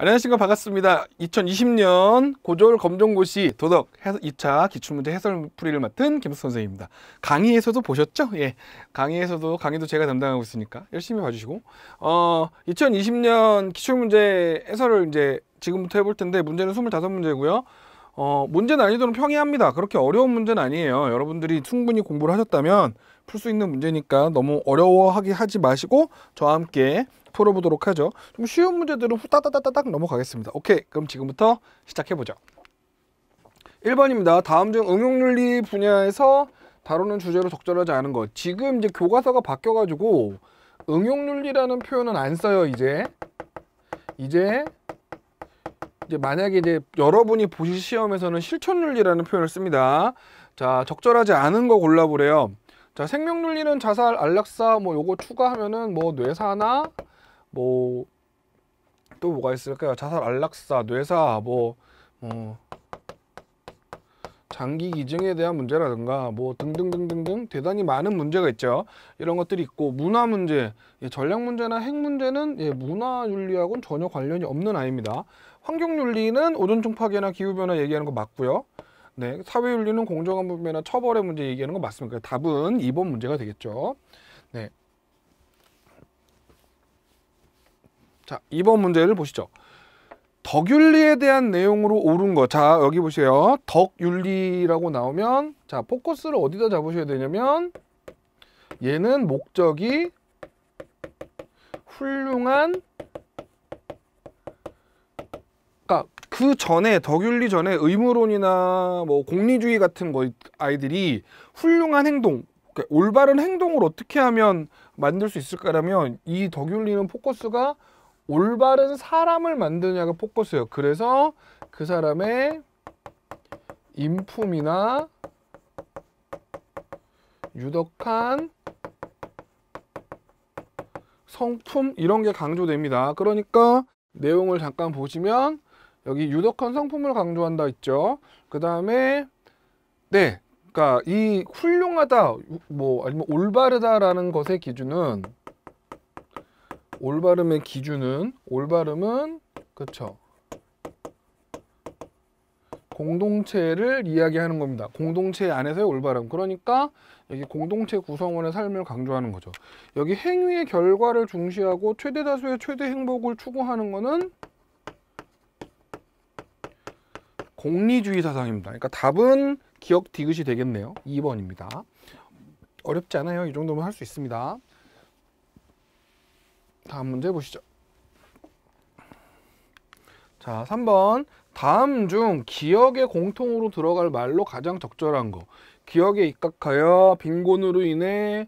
안녕하십니까 반갑습니다 2020년 고졸 검정고시 도덕 2차 기출문제 해설풀이를 맡은 김수 선생입니다 강의에서도 보셨죠? 예, 강의에서도 강의도 제가 담당하고 있으니까 열심히 봐주시고 어 2020년 기출문제 해설을 이제 지금부터 해볼 텐데 문제는 25문제고요 어 문제 난이도는 평이합니다 그렇게 어려운 문제는 아니에요 여러분들이 충분히 공부를 하셨다면 풀 수 있는 문제니까 너무 어려워하게 하지 마시고 저와 함께 풀어보도록 하죠. 좀 쉬운 문제들은 후딱딱딱닥 넘어가겠습니다. 오케이, 그럼 지금부터 시작해보죠. 1번입니다. 다음 중 응용윤리 분야에서 다루는 주제로 적절하지 않은 것. 지금 이제 교과서가 바뀌어가지고 응용윤리라는 표현은 안 써요, 이제. 이제 이제 만약에 이제 여러분이 보실 시험에서는 실천윤리라는 표현을 씁니다. 자, 적절하지 않은 거 골라보래요. 자, 생명윤리는 자살, 안락사, 뭐 요거 추가하면은 뭐 뇌사나 뭐또 뭐가 있을까요? 자살 안락사, 뇌사, 뭐, 뭐 장기 기증에 대한 문제라든가 뭐 등등등등등 대단히 많은 문제가 있죠. 이런 것들이 있고 문화 문제, 예, 전략 문제나 핵 문제는 예, 문화 윤리하고는 전혀 관련이 없는 아이입니다. 환경 윤리는 오존층 파괴나 기후 변화 얘기하는 거 맞고요. 네, 사회 윤리는 공정한 분배나 처벌의 문제 얘기하는 거맞습니다 답은 2번 문제가 되겠죠. 네. 자, 2번 문제를 보시죠. 덕윤리에 대한 내용으로 옳은 거. 자, 여기 보세요. 덕윤리라고 나오면 자, 포커스를 어디다 잡으셔야 되냐면 얘는 목적이 훌륭한 그러니까 그 전에 덕윤리 전에 의무론이나 뭐 공리주의 같은 거 아이들이 훌륭한 행동 그러니까 올바른 행동을 어떻게 하면 만들 수 있을까라면 이 덕윤리는 포커스가 올바른 사람을 만드냐가 포커스예요. 그래서 그 사람의 인품이나 유덕한 성품 이런 게 강조됩니다. 그러니까 내용을 잠깐 보시면 여기 유덕한 성품을 강조한다 있죠. 그 다음에 네, 그러니까 이 훌륭하다 뭐 아니면 올바르다라는 것의 기준은 올바름의 기준은 올바름은 그쵸 공동체를 이야기하는 겁니다. 공동체 안에서의 올바름. 그러니까 여기 공동체 구성원의 삶을 강조하는 거죠. 여기 행위의 결과를 중시하고 최대 다수의 최대 행복을 추구하는 거는 공리주의 사상입니다. 그러니까 답은 기억 디귿이 되겠네요. 2번입니다. 어렵지 않아요. 이 정도면 할 수 있습니다. 다음 문제 보시죠. 자, 3번. 다음 중 기억의 공통으로 들어갈 말로 가장 적절한 거. 기억에 입각하여 빈곤으로 인해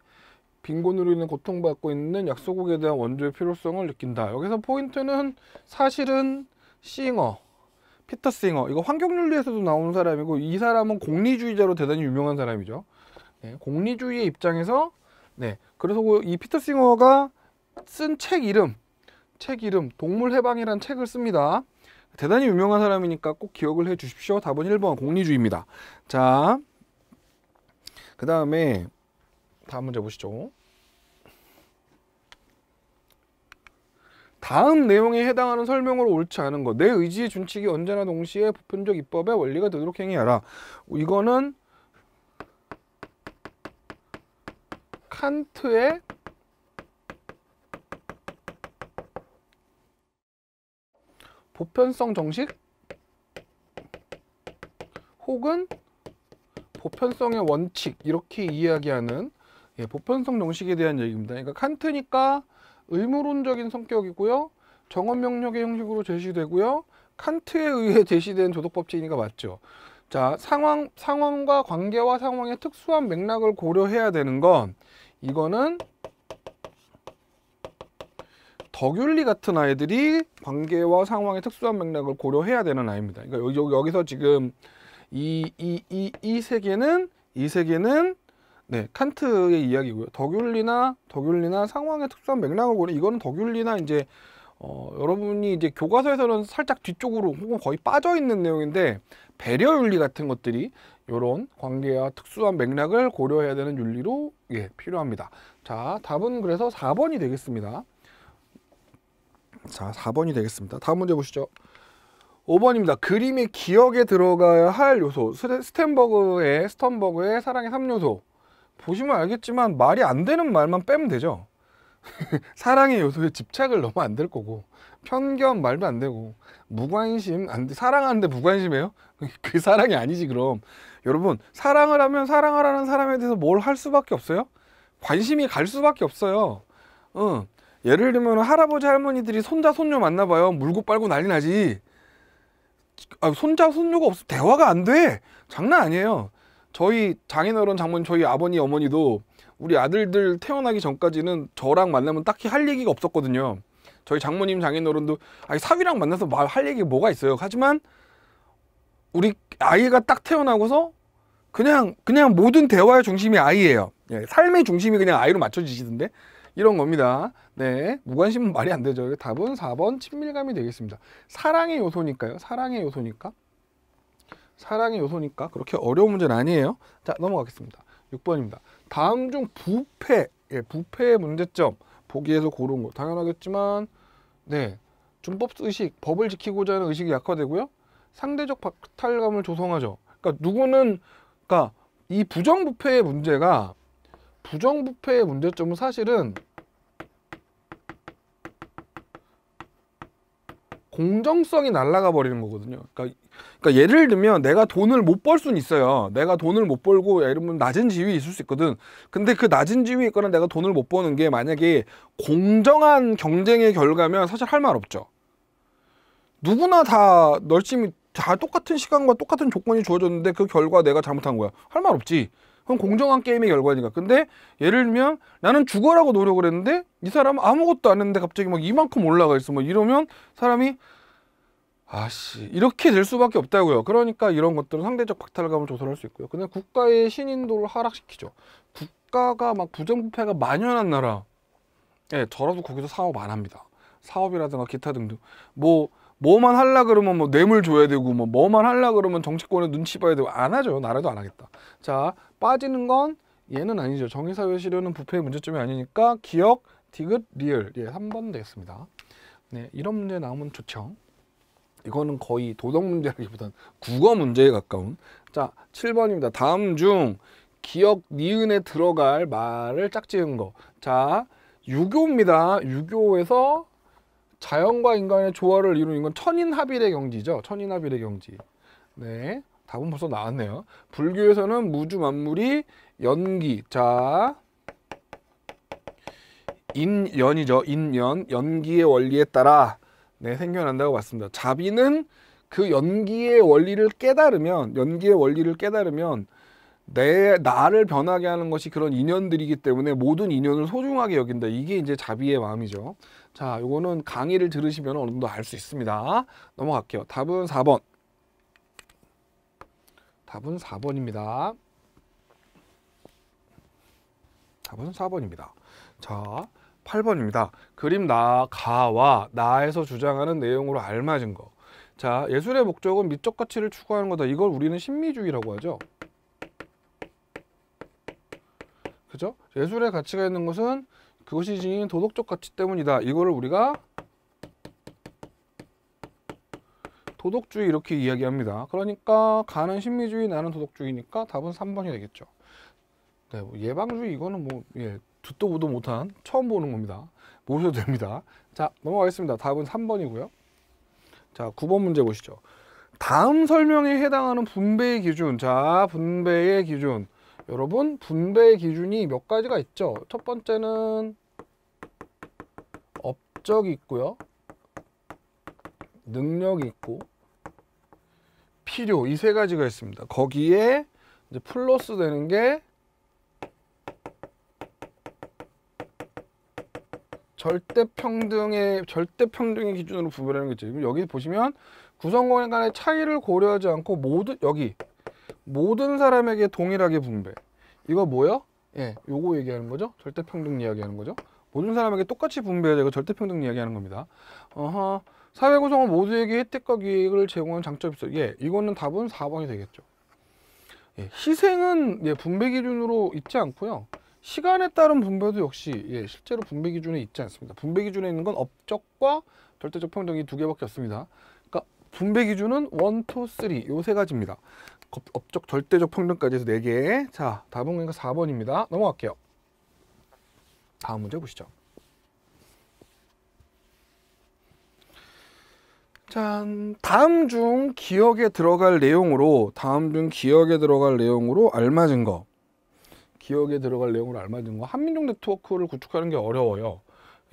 빈곤으로 인해 고통받고 있는 약소국에 대한 원조의 필요성을 느낀다. 여기서 포인트는 사실은 싱어, 피터 싱어. 이거 환경윤리에서도 나오는 사람이고 이 사람은 공리주의자로 대단히 유명한 사람이죠. 네, 공리주의의 입장에서 네, 그래서 그 이 피터 싱어가 쓴책 이름 책 이름 동물해방이란 책을 씁니다 대단히 유명한 사람이니까 꼭 기억을 해 주십시오 답은 1번 공리주의입니다 자그 다음에 다음 문제 보시죠 다음 내용에 해당하는 설명으로 옳지 않은 것. 내 의지의 준칙이 언제나 동시에 보편적 입법의 원리가 되도록 행위하라. 이거는 칸트의 보편성 정식 혹은 보편성의 원칙 이렇게 이야기하는 예, 보편성 정식에 대한 얘기입니다. 그러니까 칸트니까 의무론적인 성격이고요. 정언명령의 형식으로 제시되고요. 칸트에 의해 제시된 도덕법칙이니까 맞죠. 자, 상황, 상황과 관계와 상황의 특수한 맥락을 고려해야 되는 건 이거는 덕윤리 같은 아이들이 관계와 상황의 특수한 맥락을 고려해야 되는 아이입니다. 그러니까 여기, 여기서 지금 이 이 이 이 세계는 이 세계는 네 칸트의 이야기고요. 덕윤리나 덕윤리나 상황의 특수한 맥락을 고려 이거는 덕윤리나 이제 어, 여러분이 이제 교과서에서는 살짝 뒤쪽으로 혹은 거의 빠져 있는 내용인데 배려 윤리 같은 것들이 이런 관계와 특수한 맥락을 고려해야 되는 윤리로 예 필요합니다. 자 답은 그래서 4번이 되겠습니다. 자, 4번이 되겠습니다. 다음 문제 보시죠. 5번입니다. 그림이 기억에 들어가야 할 요소. 스탠버그의 스턴버그의 사랑의 3요소. 보시면 알겠지만 말이 안 되는 말만 빼면 되죠. 사랑의 요소에 집착을 너무 안 될 거고 편견 말도 안 되고 무관심 안 돼. 사랑하는데 무관심해요? 그 사랑이 아니지 그럼. 여러분 사랑을 하면 사랑하라는 사람에 대해서 뭘 할 수밖에 없어요? 관심이 갈 수밖에 없어요. 응. 예를 들면 할아버지 할머니들이 손자 손녀 만나봐요 물고 빨고 난리 나지 아, 손자 손녀가 없어 대화가 안돼 장난 아니에요 저희 장인어른 장모님 저희 아버님 어머니도 우리 아들들 태어나기 전까지는 저랑 만나면 딱히 할 얘기가 없었거든요 저희 장모님 장인어른도 아니 사위랑 만나서 말할 얘기 뭐가 있어요 하지만 우리 아이가 딱 태어나고서 그냥 그냥 모든 대화의 중심이 아이예요 예, 삶의 중심이 그냥 아이로 맞춰지시던데 이런 겁니다. 네, 무관심은 말이 안 되죠. 답은 4번 친밀감이 되겠습니다. 사랑의 요소니까요. 사랑의 요소니까. 사랑의 요소니까 그렇게 어려운 문제는 아니에요. 자, 넘어가겠습니다. 6번입니다. 다음 중 부패, 예, 부패의 문제점 보기에서 고른 거 당연하겠지만 네, 준법 의식, 법을 지키고자 하는 의식이 약화되고요. 상대적 박탈감을 조성하죠. 그러니까 누구는 그러니까 이 부정부패의 문제가 부정부패의 문제점은 사실은 공정성이 날라가 버리는 거거든요. 그러니까, 그러니까 예를 들면 내가 돈을 못 벌 수는 있어요. 내가 돈을 못 벌고 예를 들면 낮은 지위에 있을 수 있거든. 근데 그 낮은 지위에 있거나 내가 돈을 못 버는 게 만약에 공정한 경쟁의 결과면 사실 할 말 없죠. 누구나 다 널심히 다 똑같은 시간과 똑같은 조건이 주어졌는데 그 결과 내가 잘못한 거야. 할 말 없지. 그건 공정한 게임의 결과니까. 근데 예를 들면 나는 죽어라고 노력을 했는데 이 사람은 아무것도 안 했는데 갑자기 막 이만큼 올라가 있어. 뭐 이러면 사람이 아씨 이렇게 될 수밖에 없다고요 그러니까 이런 것들은 상대적 박탈감을 조절할 수 있고요 근데 국가의 신인도를 하락시키죠 국가가 막 부정부패가 만연한 나라 예 저라도 거기서 사업 안 합니다 사업이라든가 기타 등등 뭐 뭐만 하려 그러면 뭐 뇌물 줘야 되고 뭐 뭐만 하려 그러면 정치권에 눈치 봐야 되고 안 하죠. 나라도 안 하겠다. 자 빠지는 건 얘는 아니죠. 정의사회 시료는 부패의 문제점이 아니니까 기억, 디귿, 리얼 예 3번 되겠습니다. 네 이런 문제 나오면 좋죠. 이거는 거의 도덕 문제라기보단 국어 문제에 가까운 자 7번입니다. 다음 중 기억 니은에 들어갈 말을 짝지은 거. 자 유교입니다. 유교에서 자연과 인간의 조화를 이루는 건 천인합일의 경지죠. 천인합일의 경지. 네. 답은 벌써 나왔네요. 불교에서는 무주 만물이 연기. 자. 인연이죠. 인연. 연기의 원리에 따라 네, 생겨난다고 봤습니다. 자비는 그 연기의 원리를 깨달으면 연기의 원리를 깨달으면 내 나를 변하게 하는 것이 그런 인연들이기 때문에 모든 인연을 소중하게 여긴다. 이게 이제 자비의 마음이죠. 자, 요거는 강의를 들으시면 어느 정도 알 수 있습니다. 넘어갈게요. 답은 4번. 답은 4번입니다. 답은 4번입니다. 자, 8번입니다. 그림 나, 가와 나에서 주장하는 내용으로 알맞은 거. 자, 예술의 목적은 미적 가치를 추구하는 거다. 이걸 우리는 신미주의라고 하죠. 그죠? 예술의 가치가 있는 것은 그것이 지닌 도덕적 가치 때문이다. 이거를 우리가 도덕주의 이렇게 이야기합니다. 그러니까 가는 심리주의 나는 도덕주의니까 답은 3번이 되겠죠. 네, 뭐 예방주의 이거는 뭐 예, 듣도 보도 못한 처음 보는 겁니다. 모셔도 됩니다. 자 넘어가겠습니다. 답은 3번이고요. 자 9번 문제 보시죠. 다음 설명에 해당하는 분배의 기준 자 분배의 기준 여러분 분배의 기준이 몇 가지가 있죠. 첫 번째는 업적 있고요. 능력이 있고 필요 이 세 가지가 있습니다. 거기에 이제 플러스 되는 게 절대 평등의 절대 평등의 기준으로 구별하는 게 있죠. 여기 보시면 구성원 간의 차이를 고려하지 않고 모든 여기 모든 사람에게 동일하게 분배. 이거 뭐요? 예, 요거 얘기하는 거죠. 절대 평등 이야기하는 거죠. 모든 사람에게 똑같이 분배해야 되고 절대평등 이야기하는 겁니다. 어허, 사회 구성원 모두에게 혜택과 기익을 제공하는 장점이 있어. 예, 이거는 답은 4번이 되겠죠. 예, 희생은 예, 분배 기준으로 있지 않고요. 시간에 따른 분배도 역시 예, 실제로 분배 기준에 있지 않습니다. 분배 기준에 있는 건 업적과 절대적 평등이 두 개밖에 없습니다. 그러니까 분배 기준은 원, 투, 쓰요세 가지입니다. 업적 절대적 평등까지 해서 네개 자, 답은 그러니까 4번입니다. 넘어갈게요. 다음 문제 보시죠. 짠. 음, 다음 중 기억에 들어갈 내용으로 다음 중 기억에 들어갈 내용으로 알맞은 거. 기억에 들어갈 내용으로 알맞은 거. 한민족 네트워크를 구축하는 게 어려워요.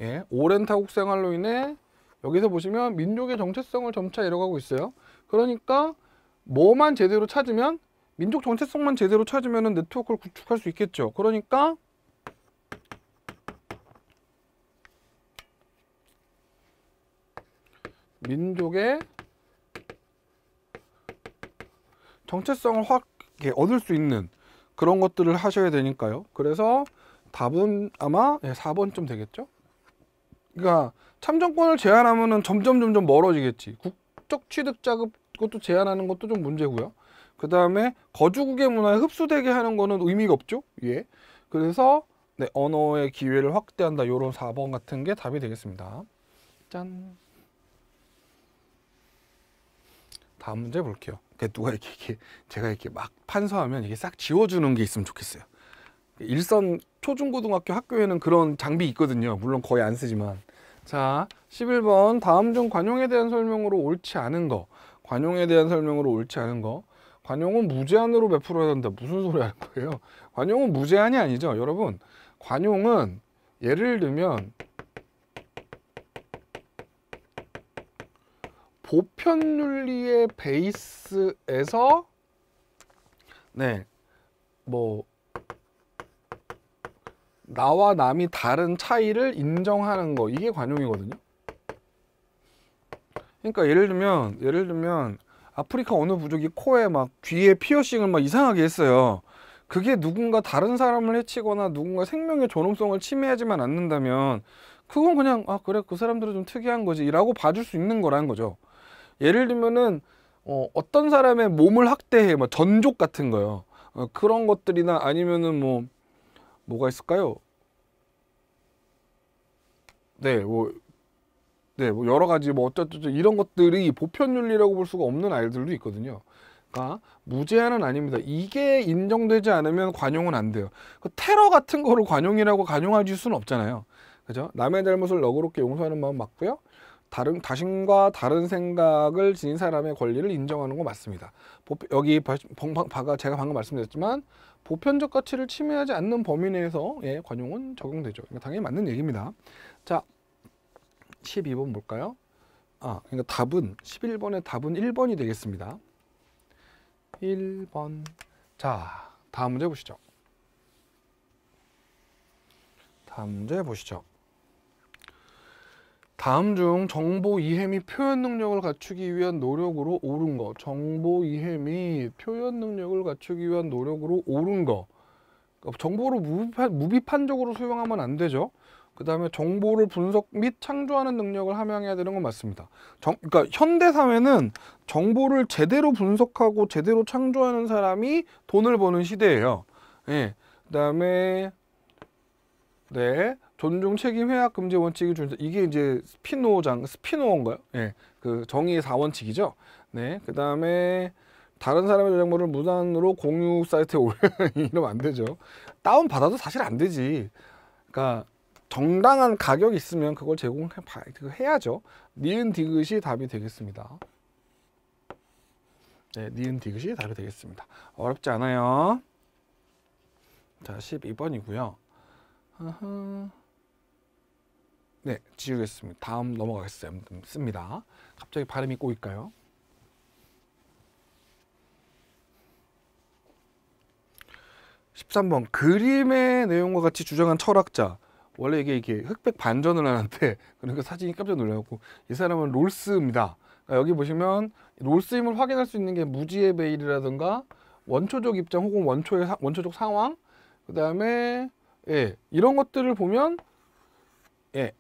예. 오랜 타국 생활로 인해 여기서 보시면 민족의 정체성을 점차 잃어가고 있어요. 그러니까 뭐만 제대로 찾으면 민족 정체성만 제대로 찾으면 네트워크를 구축할 수 있겠죠. 그러니까 민족의 정체성을 확 얻을 수 있는 그런 것들을 하셔야 되니까요. 그래서 답은 아마 4번쯤 예, 되겠죠. 그러니까 참정권을 제한하면 점점 점점 멀어지겠지. 국적 취득 자급 것도 제한하는 것도 좀 문제고요. 그 다음에 거주국의 문화에 흡수되게 하는 거는 의미가 없죠. 예. 그래서 네, 언어의 기회를 확대한다. 이런 4번 같은 게 답이 되겠습니다. 짠. 다음 문제 볼게요. 누가 이렇게, 이렇게 제가 이렇게 막 판서하면 이게 싹 지워주는 게 있으면 좋겠어요. 일선 초중고등학교 학교에는 그런 장비 있거든요. 물론 거의 안 쓰지만. 자, 11번 다음 중 관용에 대한 설명으로 옳지 않은 거. 관용에 대한 설명으로 옳지 않은 거. 관용은 무제한으로 베풀어야 된다. 무슨 소리 하는 거예요? 관용은 무제한이 아니죠. 여러분, 관용은 예를 들면 보편 윤리의 베이스에서 네. 뭐 나와 남이 다른 차이를 인정하는 거 이게 관용이거든요. 그러니까 예를 들면 예를 들면 아프리카 어느 부족이 코에 막 귀에 피어싱을 막 이상하게 했어요. 그게 누군가 다른 사람을 해치거나 누군가 생명의 존엄성을 침해하지만 않는다면 그건 그냥 아 그래 그 사람들은 좀 특이한 거지라고 봐줄 수 있는 거라는 거죠. 예를 들면은 어, 어떤 사람의 몸을 학대해 막 뭐 전족 같은 거요 어, 그런 것들이나 아니면은 뭐 뭐가 있을까요? 네, 뭐, 네, 뭐 여러 가지 뭐 어쩌저쩌 이런 것들이 보편 윤리라고 볼 수가 없는 아이들도 있거든요. 그러니까 무제한은 아닙니다. 이게 인정되지 않으면 관용은 안 돼요. 그 테러 같은 거를 관용이라고 관용할 수는 없잖아요. 그죠? 남의 잘못을 너그럽게 용서하는 마음 맞고요. 다른 자신과 다른 생각을 지닌 사람의 권리를 인정하는 거 맞습니다. 여기 방가 제가 방금 말씀드렸지만 보편적 가치를 침해하지 않는 범위 내에서 예, 관용은 적용되죠. 그러니까 당연히 맞는 얘기입니다. 자, 12번 볼까요? 아, 그러니까 답은 11번의 답은 1번이 되겠습니다. 1번. 자, 다음 문제 보시죠. 다음 문제 보시죠. 다음 중 정보 이해 및 표현 능력을 갖추기 위한 노력으로 옳은 거 정보 이해 및 표현 능력을 갖추기 위한 노력으로 옳은 거 어, 정보를 무비판, 무비판적으로 수용하면 안 되죠 그 다음에 정보를 분석 및 창조하는 능력을 함양해야 되는 건 맞습니다 정, 그러니까 현대사회는 정보를 제대로 분석하고 제대로 창조하는 사람이 돈을 버는 시대예요 예. 그 다음에 네 존중 책임 회약 금지 원칙이 준 이게 이제 스피노장 스피노인가요? 예. 그 정의의 4원칙이죠. 네. 그다음에 다른 사람의 저작물을 무단으로 공유 사이트에 올려 면안 되죠. 다운 받아도 사실 안 되지. 그러니까 정당한 가격이 있으면 그걸 제공해 그 해야죠. 니은 디귿이 답이 되겠습니다. 네, 니은 디귿이 답이 되겠습니다. 어렵지 않아요. 자, 12번이고요. u h 네, 지우겠습니다. 다음 넘어가겠습니다. 음, 갑자기 발음이 꼬일까요? 1 3번 그림의 내용과 같이 주장한 철학자 원래 이게 이게 흑백 반전을 하는데 그러니까 사진이 깜짝 놀라고 이 사람은 롤스입니다. 그러니까 여기 보시면 롤스임을 확인할 수 있는 게 무지의 베일이라든가 원초적 입장 혹은 원초의 사, 원초적 상황 그 다음에 예 이런 것들을 보면 예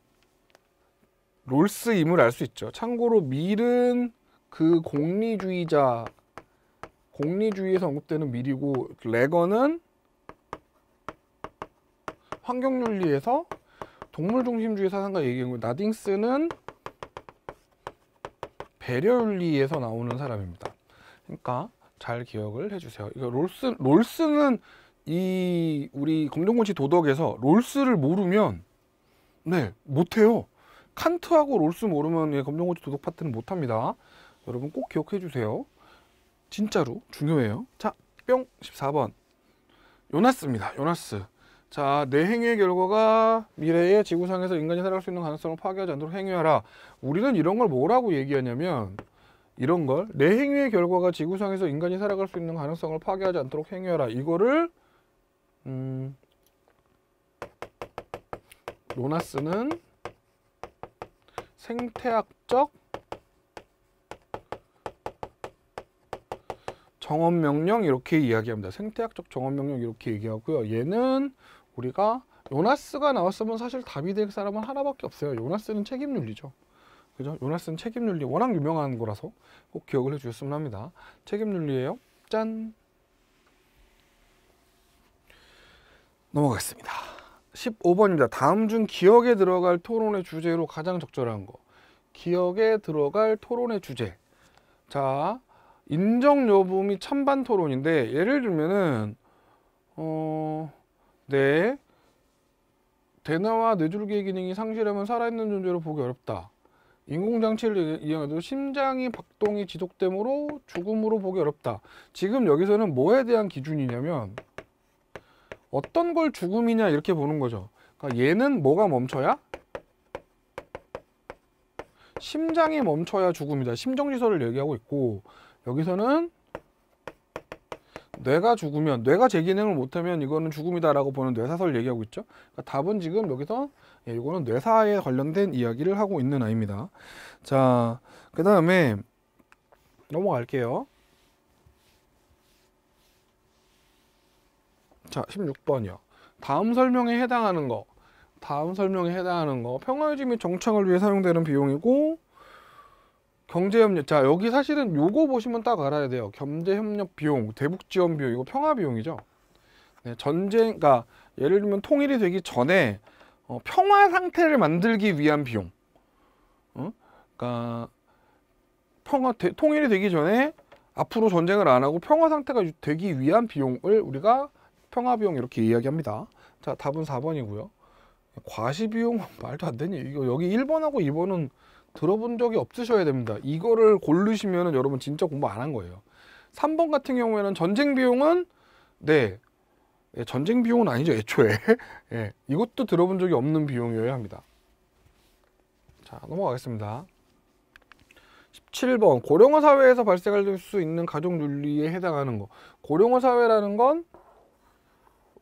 롤스임을 알 수 있죠. 참고로 밀은 그 공리주의자 공리주의에서 언급되는 밀이고 그 레거는 환경윤리에서 동물중심주의 사상가얘기하거 나딩스는 배려윤리에서 나오는 사람입니다. 그러니까 잘 기억을 해주세요. 이거 롤스 롤스는 이 우리 검정고시 도덕에서 롤스를 모르면 네 못해요. 칸트하고 롤스 모르면 예, 검정고추 도둑 파트는 못합니다. 여러분 꼭 기억해 주세요. 진짜로 중요해요. 자, 뿅 14번. 요나스입니다. 요나스. 자, 내 행위의 결과가 미래의 지구상에서 인간이 살아갈 수 있는 가능성을 파괴하지 않도록 행위하라. 우리는 이런 걸 뭐라고 얘기하냐면 이런 걸 내 행위의 결과가 지구상에서 인간이 살아갈 수 있는 가능성을 파괴하지 않도록 행위하라. 이거를 음, 요나스는 생태학적 정원명령 이렇게 이야기합니다. 생태학적 정원명령 이렇게 얘기하고요. 얘는 우리가 요나스가 나왔으면 사실 답이 될 사람은 하나밖에 없어요. 요나스는 책임윤리죠. 그죠? 요나스는 책임윤리 워낙 유명한 거라서 꼭 기억을 해주셨으면 합니다. 책임윤리예요. 짠! 넘어가겠습니다. 15번입니다. 다음 중 기억에 들어갈 토론의 주제로 가장 적절한 거. 기억에 들어갈 토론의 주제. 자, 인정 여부 및 찬반 토론인데 예를 들면은 어, 네. 대뇌와 뇌줄기의 기능이 상실하면 살아있는 존재로 보기 어렵다. 인공장치를 이용해도 심장이 박동이 지속되므로 죽음으로 보기 어렵다. 지금 여기서는 뭐에 대한 기준이냐면 어떤 걸 죽음이냐 이렇게 보는 거죠. 그러니까 얘는 뭐가 멈춰야? 심장이 멈춰야 죽음이다. 심정지서를 얘기하고 있고 여기서는 뇌가 죽으면 뇌가 재기능을 못하면 이거는 죽음이다라고 보는 뇌사설 을 얘기하고 있죠. 그러니까 답은 지금 여기서 예, 이거는 뇌사에 관련된 이야기를 하고 있는 아입니다. 이 자, 그 다음에 넘어갈게요. 자, 16번이요. 다음 설명에 해당하는 거. 다음 설명에 해당하는 거. 평화유지 및 정착을 위해 사용되는 비용이고 경제협력. 자, 여기 사실은 요거 보시면 딱 알아야 돼요. 경제협력 비용, 대북지원 비용, 이거 평화 비용이죠. 네, 전쟁, 그러니까 예를 들면 통일이 되기 전에 어, 평화 상태를 만들기 위한 비용. 응? 어? 그러니까 평화 통일이 되기 전에 앞으로 전쟁을 안 하고 평화 상태가 되기 위한 비용을 우리가 평화비용 이렇게 이야기합니다. 자, 답은 4번이고요. 과시비용 말도 안 되니 이거 여기 1번하고 2번은 들어본 적이 없으셔야 됩니다. 이거를 고르시면 여러분 진짜 공부 안 한 거예요. 3번 같은 경우에는 전쟁 비용은 네 예, 전쟁 비용은 아니죠 애초에 네, 이것도 들어본 적이 없는 비용이어야 합니다. 자 넘어가겠습니다. 17번 고령화 사회에서 발생할 수 있는 가족 윤리에 해당하는 거 고령화 사회라는 건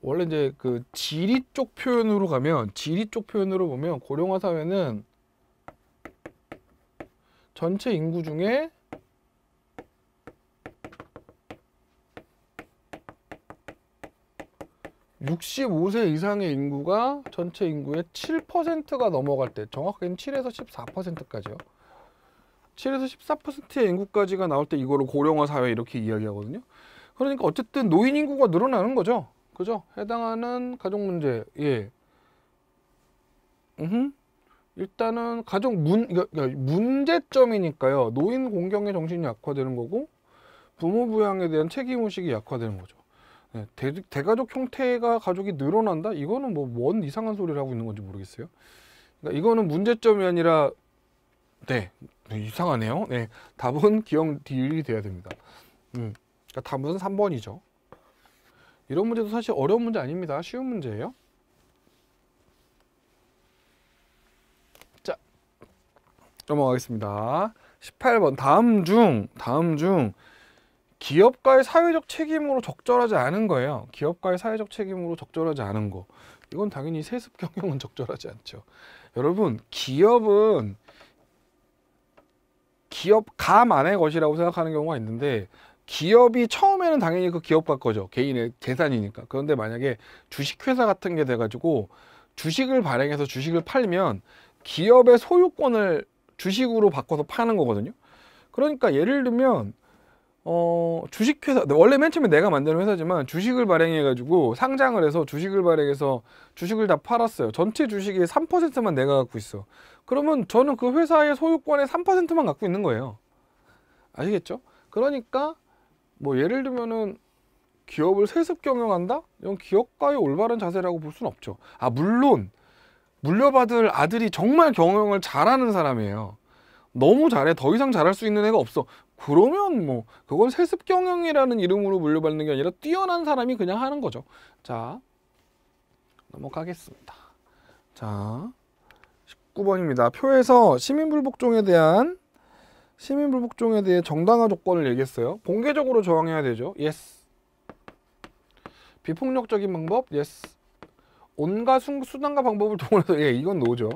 원래 이제 그 지리 쪽 표현으로 가면 지리 쪽 표현으로 보면 고령화 사회는 전체 인구 중에 육십오 세 이상의 인구가 전체 인구의 칠퍼센트가 넘어갈 때정확하게는 칠에서 십사 퍼센트까지요 칠에서 십사 퍼센트의 인구까지가 나올 때 이거를 고령화 사회 이렇게 이야기하거든요. 그러니까 어쨌든 노인 인구가 늘어나는 거죠. 그죠? 해당하는 가족 문제. 예. 음. 일단은 가족 문 그러니까, 그러니까 문제점이니까요. 노인 공경의 정신이 약화되는 거고 부모 부양에 대한 책임 의식이 약화되는 거죠. 네, 대, 가족 형태가 가족이 늘어난다? 이거는 뭐 뭔 이상한 소리를 하고 있는 건지 모르겠어요. 그러니까 이거는 문제점이 아니라 네, 네 이상하네요. 네, 답은 기억 딜이 돼야 됩니다. 음, 그러니까 답은 3번이죠. 이런 문제도 사실 어려운 문제 아닙니다. 쉬운 문제예요. 자, 넘어가겠습니다. 18번 다음 중 다음 중 기업과의 사회적 책임으로 적절하지 않은 거예요. 기업과의 사회적 책임으로 적절하지 않은 거. 이건 당연히 세습 경영은 적절하지 않죠. 여러분, 기업은 기업 감 안의 것이라고 생각하는 경우가 있는데 기업이 처음에는 당연히 그 기업과 거죠. 개인의 재산이니까. 그런데 만약에 주식회사 같은 게 돼가지고 주식을 발행해서 주식을 팔면 기업의 소유권을 주식으로 바꿔서 파는 거거든요. 그러니까 예를 들면 어 주식회사 원래 맨 처음에 내가 만드는 회사지만 주식을 발행해가지고 상장을 해서 주식을 발행해서 주식을 다 팔았어요. 전체 주식의 3%만 내가 갖고 있어. 그러면 저는 그 회사의 소유권의 3%만 갖고 있는 거예요. 아시겠죠? 그러니까 뭐 예를 들면은 기업을 세습 경영한다? 이건 기업가의 올바른 자세라고 볼 수는 없죠. 아 물론 물려받을 아들이 정말 경영을 잘하는 사람이에요. 너무 잘해 더 이상 잘할 수 있는 애가 없어. 그러면 뭐 그건 세습 경영이라는 이름으로 물려받는 게 아니라 뛰어난 사람이 그냥 하는 거죠. 자 넘어가겠습니다. 자 19번입니다. 표에서 시민불복종에 대한 시민불복종에 대해 정당화 조건을 얘기했어요. 공개적으로 저항해야 되죠. 예스. 비폭력적인 방법? 예스. 온갖 수, 단과 방법을 동원해서 예, 이건 노죠.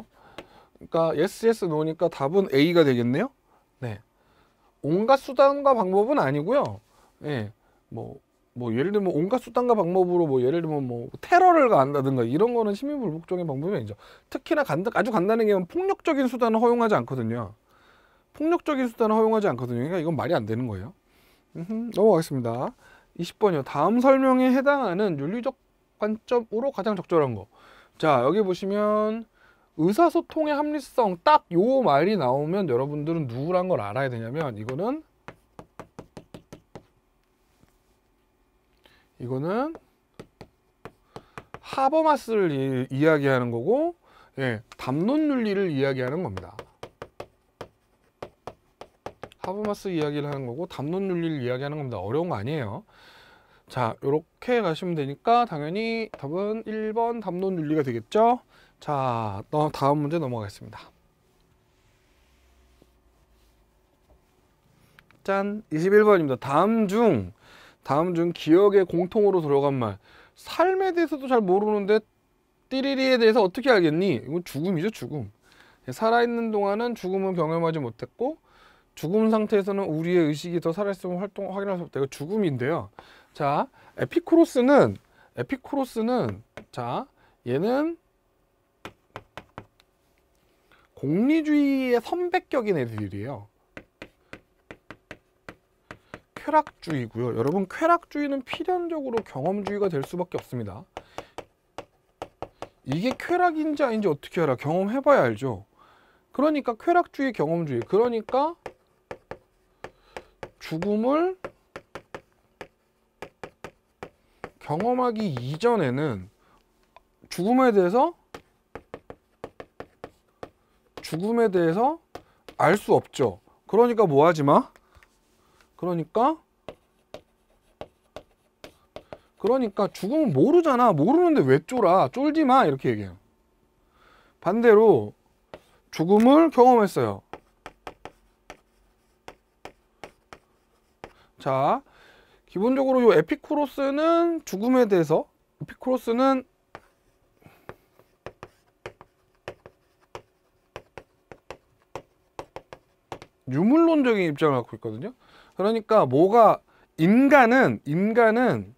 그러니까 예스 예스 노니까 답은 A가 되겠네요. 네. 온갖 수단과 방법은 아니고요. 예. 뭐뭐 뭐 예를 들면 온갖 수단과 방법으로 뭐 예를 들면 뭐 테러를 가한다든가 이런 거는 시민불복종의 방법이 아니죠. 특히나 간다, 아주 간단하게 하면 폭력적인 수단을 허용하지 않거든요. 폭력적인 수단을 허용하지 않거든요. 그러니까 이건 말이 안 되는 거예요. 넘어가겠습니다. 20번이요. 다음 설명에 해당하는 윤리적 관점으로 가장 적절한 거. 자, 여기 보시면 의사소통의 합리성 딱요 말이 나오면 여러분들은 누구란 걸 알아야 되냐면 이거는 이거는 하버마스를 이, 야기하는 거고 예, 담론 윤리를 이야기하는 겁니다. 파브마스 이야기를 하는 거고 담론 윤리를 이야기하는 겁니다. 어려운 거 아니에요. 자, 이렇게 가시면 되니까 당연히 답은 1번 담론 윤리가 되겠죠? 자, 다음 문제 넘어가겠습니다. 짠! 21번입니다. 다음 중, 다음 중 기억의 공통으로 들어간 말. 삶에 대해서도 잘 모르는데 띠리리에 대해서 어떻게 알겠니? 이건 죽음이죠, 죽음. 살아있는 동안은 죽음을 경험하지 못했고 죽음 상태에서는 우리의 의식이 더 살아있음을 활동, 확인할 수 없다. 이거 죽음인데요. 자, 에피쿠로스는, 에피쿠로스는, 자, 얘는 공리주의의 선배격인 애들이에요. 쾌락주의고요. 여러분 쾌락주의는 필연적으로 경험주의가 될 수밖에 없습니다. 이게 쾌락인지 아닌지 어떻게 알아? 경험해봐야 알죠. 그러니까 쾌락주의, 경험주의. 그러니까 죽음을 경험하기 이전에는 죽음에 대해서 죽음에 대해서 알 수 없죠. 그러니까 뭐 하지 마? 그러니까 그러니까 죽음은 모르잖아. 모르는데 왜 쫄아? 쫄지 마. 이렇게 얘기해요. 반대로 죽음을 경험했어요. 자, 기본적으로 이 에피쿠로스는 죽음에 대해서 에피쿠로스는 유물론적인 입장을 갖고 있거든요. 그러니까 뭐가 인간은 인간은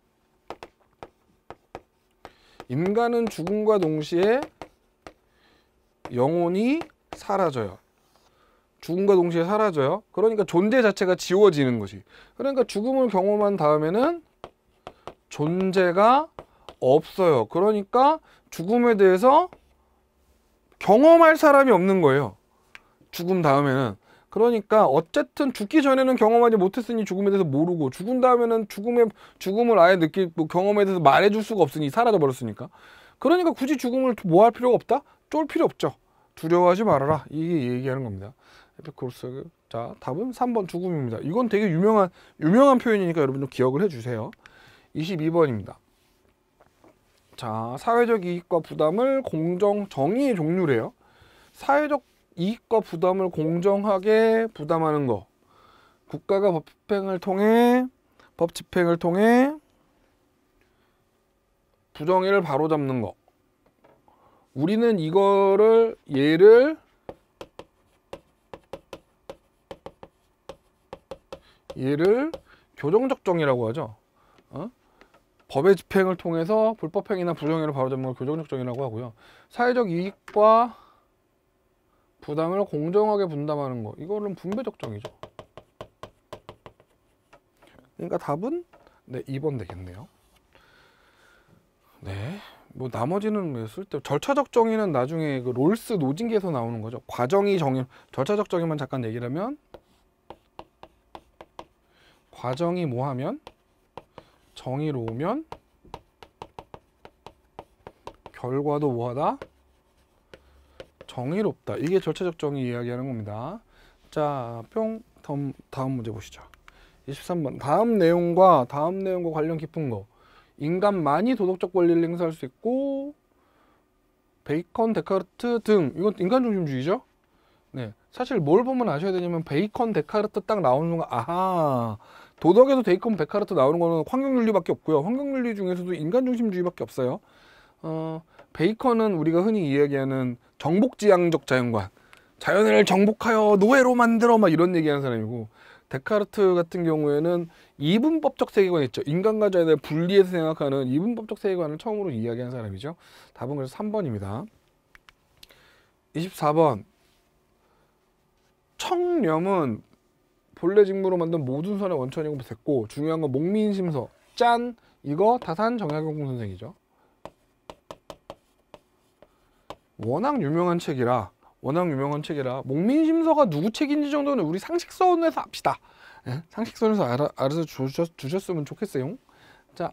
인간은 죽음과 동시에 영혼이 사라져요. 죽음과 동시에 사라져요. 그러니까 존재 자체가 지워지는 것이. 그러니까 죽음을 경험한 다음에는 존재가 없어요. 그러니까 죽음에 대해서 경험할 사람이 없는 거예요. 죽음 다음에는. 그러니까 어쨌든 죽기 전에는 경험하지 못했으니 죽음에 대해서 모르고 죽은 다음에는 죽음의 죽음을 아예 느끼고 뭐 경험에 대해서 말해줄 수가 없으니 사라져 버렸으니까 그러니까 굳이 죽음을 뭐 할 필요가 없다 쫄 필요 없죠 두려워하지 말아라 이게 얘기하는 겁니다 에피쿠로스. 자, 답은 3번 죽음입니다. 이건 되게 유명한 유명한 표현이니까 여러분 좀 기억을 해 주세요. 22번입니다. 자, 사회적 이익과 부담을 공정 정의의 종류래요. 사회적 이익과 부담을 공정하게 부담하는 거. 국가가 법 집행을 통해 법 집행을 통해 부정의를 바로잡는 거. 우리는 이거를 예를 얘를 교정적정이라고 하죠. 어? 법의 집행을 통해서 불법행위나 부정행위를 바로잡는 걸 교정적정이라고 하고요. 사회적 이익과 부담을 공정하게 분담하는 거. 이거는 분배적정이죠. 그러니까 답은 네, 2번 되겠네요. 네. 뭐 나머지는 쓸데 절차적 정의는 나중에 그 롤스 노징계에서 나오는 거죠. 과정이 정의 절차적 정의만 잠깐 얘기하면 과정이 뭐하면 정의로우면 결과도 뭐하다 정의롭다 이게 절차적 정의 이야기하는 겁니다 자뿅 다음, 다음 문제 보시죠 23번 다음 내용과 다음 내용과 관련 깊은 거 인간만이 도덕적 권리를 행사할 수 있고 베이컨, 데카르트 등 이건 인간 중심주의죠 네, 사실 뭘 보면 아셔야 되냐면 베이컨, 데카르트 딱 나오는 순간 아하 도덕에서 데이컨 베카르트 나오는 거는 환경윤리밖에 없고요. 환경윤리 중에서도 인간중심주의밖에 없어요. 어, 베이컨은 우리가 흔히 이야기하는 정복지향적 자연관 자연을 정복하여 노예로 만들어 막 이런 얘기하는 사람이고 데카르트 같은 경우에는 이분법적 세계관 있죠. 인간과 자연을 분리해서 생각하는 이분법적 세계관을 처음으로 이야기한 사람이죠. 답은 그래서 3번입니다. 24번 청렴은 본래 직무로 만든 모든 선의 원천이고 됐고 중요한 건 목민 심서 짠 이거 다산 정약용 선생이죠 워낙 유명한 책이라 워낙 유명한 책이라 목민 심서가 누구 책인지 정도는 우리 상식선에서 합시다 예? 상식선에서 알아, 알아서 주셨, 주셨으면 좋겠어요 자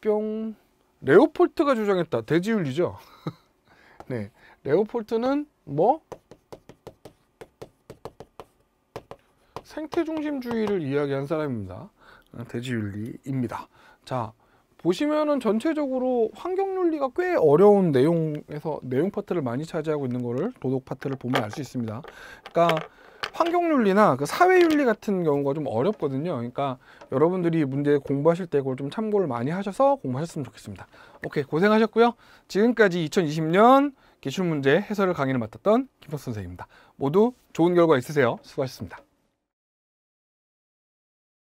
뿅. 레오폴트가 주장했다. 대지윤리죠. 네. 레오폴트는 뭐 생태 중심주의를 이야기한 사람입니다. 대지윤리입니다. 어, 자, 보시면은 전체적으로 환경윤리가 꽤 어려운 내용에서 내용 파트를 많이 차지하고 있는 거를 도덕 파트를 보면 알 수 있습니다. 그러니까 환경윤리나 그 사회윤리 같은 경우가 좀 어렵거든요. 그러니까 여러분들이 문제 공부하실 때 그걸 좀 참고를 많이 하셔서 공부하셨으면 좋겠습니다. 오케이, 고생하셨고요. 지금까지 2020년 기출문제 해설을 강의를 맡았던 김석 선생입니다. 모두 좋은 결과 있으세요. 수고하셨습니다.